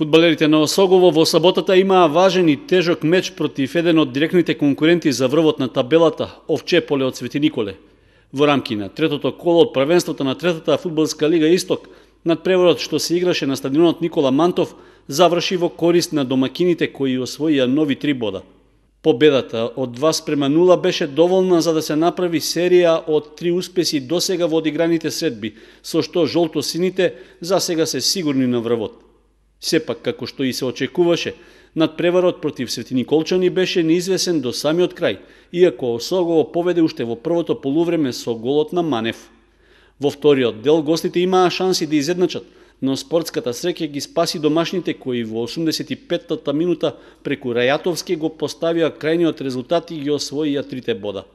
Фудбалерите на Осогово во саботата имаа важен и тежок меч против еден од директните конкуренти за врвот на табелата, Овче поле од Свети Николе. Во рамки на третото коло од првенството на третата фудбалска лига Исток, Над преворот што се играше на стадионот Никола Мантов заврши во корист на домакините кои освоија нови три бода. Победата од 2 спрема 0 беше доволна за да се направи серија од три успеси досега во одиграните средби, со што жолто-сините за сега се сигурни на врвот. Сепак, како што и се очекуваше, надпреварот против Свети Николчани беше неизвесен до самиот крај, иако Осогово поведе уште во првото полувреме со голот на Манев. Во вториот дел гостите имаа шанси да изедначат, но спортската среќа ги спаси домашните кои во 85 та минута преку Рајатовски го поставиа крајниот резултат и ги освоија трите бода.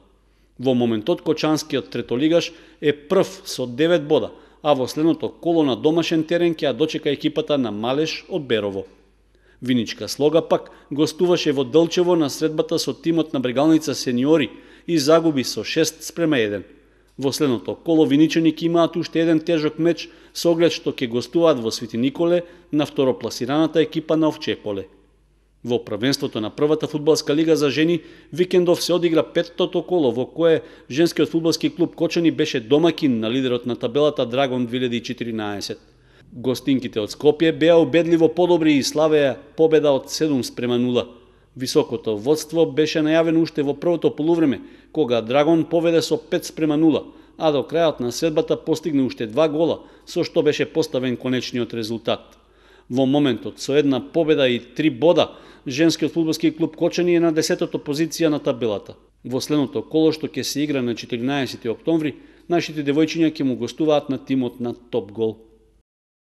Во моментот Кочанскиот третолигаш е прв со 9 бода – а во следното коло на домашен терен ќе ја дочека екипата на Малеш од Берово. Виничка слога пак гостуваше во Дълчево на средбата со тимот на бригалница сениори и загуби со 6 спрема 1. Во следното коло виничани ќе имаат уште еден тежок меч со оглед што ќе гостуваат во Свети Николе на второпласираната екипа на Овчеполе. Во првенството на првата фудбалска лига за жени, викендов се одигра петтото коло во кое женскиот фудбалски клуб Кочани беше домакин на лидерот на табелата Драгон 2014. Гостинките од Скопје беа убедливо подобри и славеа победа од 7 спрема 0. Високото водство беше најавено уште во првото полувреме, кога Драгон поведе со 5 спрема 0, а до крајот на седбата постигне уште два гола, со што беше поставен конечниот резултат во моментот. Со една победа и три бода, женскиот фудбалски клуб Кочани е на 10-тото позиција на табелата. Во следното коло што ќе се игра на 14 октомври, нашите девојчиња ќе му гостуваат на тимот на Топ Гол.